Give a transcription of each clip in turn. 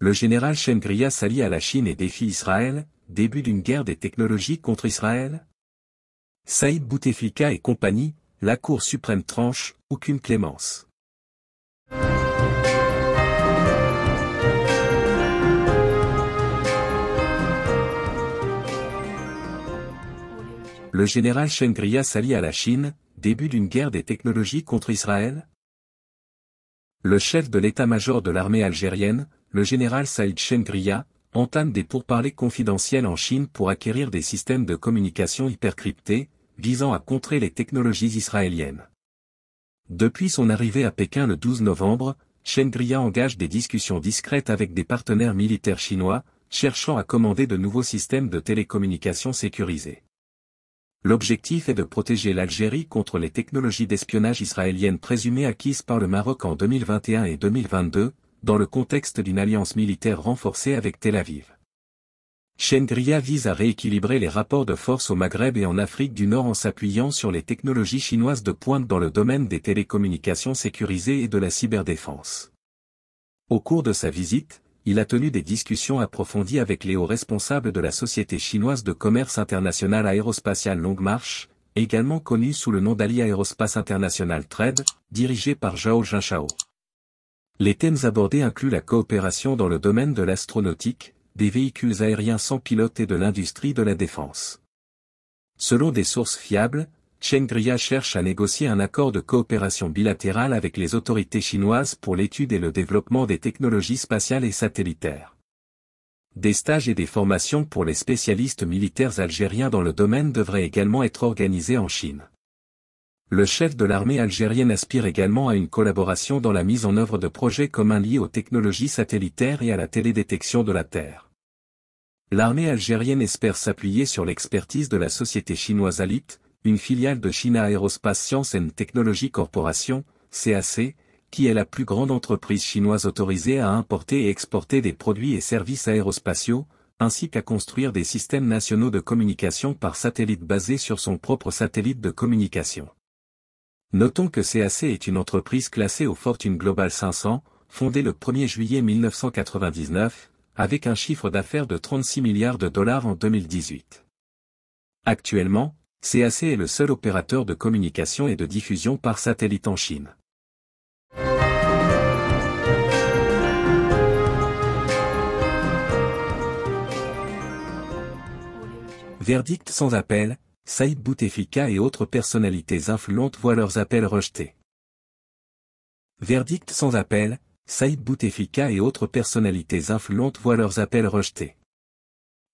Le général Chengriya s'allie à la Chine et défie Israël, début d'une guerre des technologies contre Israël Saïd Bouteflika et compagnie, la Cour suprême tranche, aucune clémence. Le général Chengriya s'allie à la Chine, début d'une guerre des technologies contre Israël Le chef de l'état-major de l'armée algérienne, le général Saïd Chengria entame des pourparlers confidentiels en Chine pour acquérir des systèmes de communication hypercryptés, visant à contrer les technologies israéliennes. Depuis son arrivée à Pékin le 12 novembre, Chengria engage des discussions discrètes avec des partenaires militaires chinois, cherchant à commander de nouveaux systèmes de télécommunications sécurisés. L'objectif est de protéger l'Algérie contre les technologies d'espionnage israéliennes présumées acquises par le Maroc en 2021 et 2022, dans le contexte d'une alliance militaire renforcée avec Tel Aviv. Shengria vise à rééquilibrer les rapports de force au Maghreb et en Afrique du Nord en s'appuyant sur les technologies chinoises de pointe dans le domaine des télécommunications sécurisées et de la cyberdéfense. Au cours de sa visite, il a tenu des discussions approfondies avec les hauts responsables de la Société chinoise de commerce international aérospatiale Long Marche, également connue sous le nom d'Ali Aerospace International Trade, dirigée par Zhao Jinshao. Les thèmes abordés incluent la coopération dans le domaine de l'astronautique, des véhicules aériens sans pilote et de l'industrie de la défense. Selon des sources fiables, Chengria cherche à négocier un accord de coopération bilatérale avec les autorités chinoises pour l'étude et le développement des technologies spatiales et satellitaires. Des stages et des formations pour les spécialistes militaires algériens dans le domaine devraient également être organisés en Chine. Le chef de l'armée algérienne aspire également à une collaboration dans la mise en œuvre de projets communs liés aux technologies satellitaires et à la télédétection de la Terre. L'armée algérienne espère s'appuyer sur l'expertise de la société chinoise Alit, une filiale de China Aerospace Science and Technology Corporation, CAC, qui est la plus grande entreprise chinoise autorisée à importer et exporter des produits et services aérospatiaux, ainsi qu'à construire des systèmes nationaux de communication par satellite basés sur son propre satellite de communication. Notons que CAC est une entreprise classée au Fortune Global 500, fondée le 1er juillet 1999, avec un chiffre d'affaires de 36 milliards de dollars en 2018. Actuellement, CAC est le seul opérateur de communication et de diffusion par satellite en Chine. Verdict sans appel, Saïd Bouteflika et autres personnalités influentes voient leurs appels rejetés. Verdict sans appel, Saïd Bouteflika et autres personnalités influentes voient leurs appels rejetés.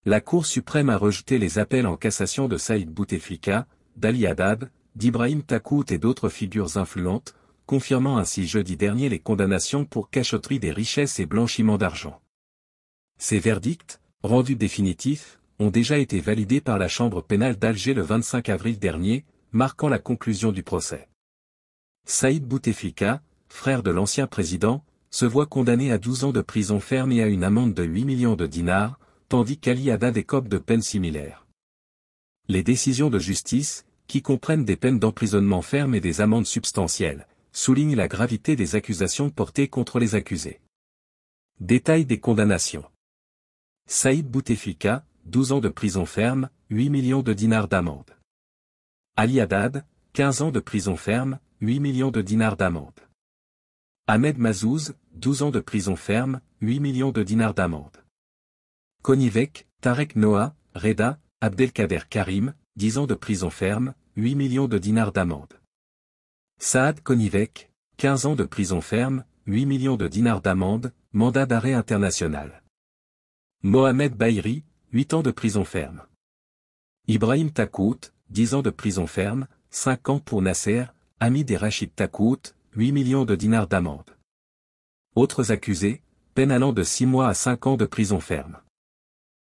La Cour suprême a rejeté les appels en cassation de Saïd Bouteflika, d'Ali Haddad, d'Ibrahim Takout et d'autres figures influentes, confirmant ainsi jeudi dernier les condamnations pour cachotterie des richesses et blanchiment d'argent. Ces verdicts, rendus définitifs, ont déjà été validés par la Chambre pénale d'Alger le 25 avril dernier, marquant la conclusion du procès. Saïd Bouteflika, frère de l'ancien président, se voit condamné à 12 ans de prison ferme et à une amende de 8 millions de dinars, tandis qu'Ali Haddad écope de peines similaires. Les décisions de justice, qui comprennent des peines d'emprisonnement ferme et des amendes substantielles, soulignent la gravité des accusations portées contre les accusés. Détails des condamnations. Saïd Bouteflika, 12 ans de prison ferme, 8 millions de dinars d'amende. Ali Haddad, 15 ans de prison ferme, 8 millions de dinars d'amende. Ahmed Mazouz, 12 ans de prison ferme, 8 millions de dinars d'amende. Konivek, Tarek Noah, Reda, Abdelkader Karim, 10 ans de prison ferme, 8 millions de dinars d'amende. Saad Konivek, 15 ans de prison ferme, 8 millions de dinars d'amende, mandat d'arrêt international. Mohamed Bayri, 8 ans de prison ferme. Ibrahim Takout, 10 ans de prison ferme, 5 ans pour Nasser, ami des Rachid Takout, 8 millions de dinars d'amende. Autres accusés, peine allant de 6 mois à 5 ans de prison ferme.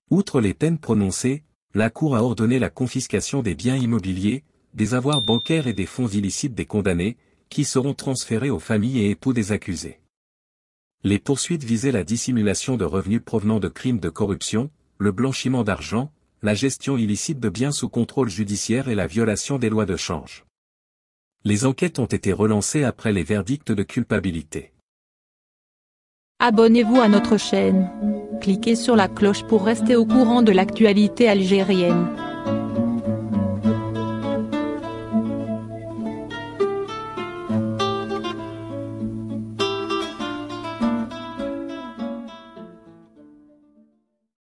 Outre les peines prononcées, la Cour a ordonné la confiscation des biens immobiliers, des avoirs bancaires et des fonds illicites des condamnés, qui seront transférés aux familles et époux des accusés. Les poursuites visaient la dissimulation de revenus provenant de crimes de corruption, le blanchiment d'argent, la gestion illicite de biens sous contrôle judiciaire et la violation des lois de change. Les enquêtes ont été relancées après les verdicts de culpabilité. Abonnez-vous à notre chaîne. Cliquez sur la cloche pour rester au courant de l'actualité algérienne.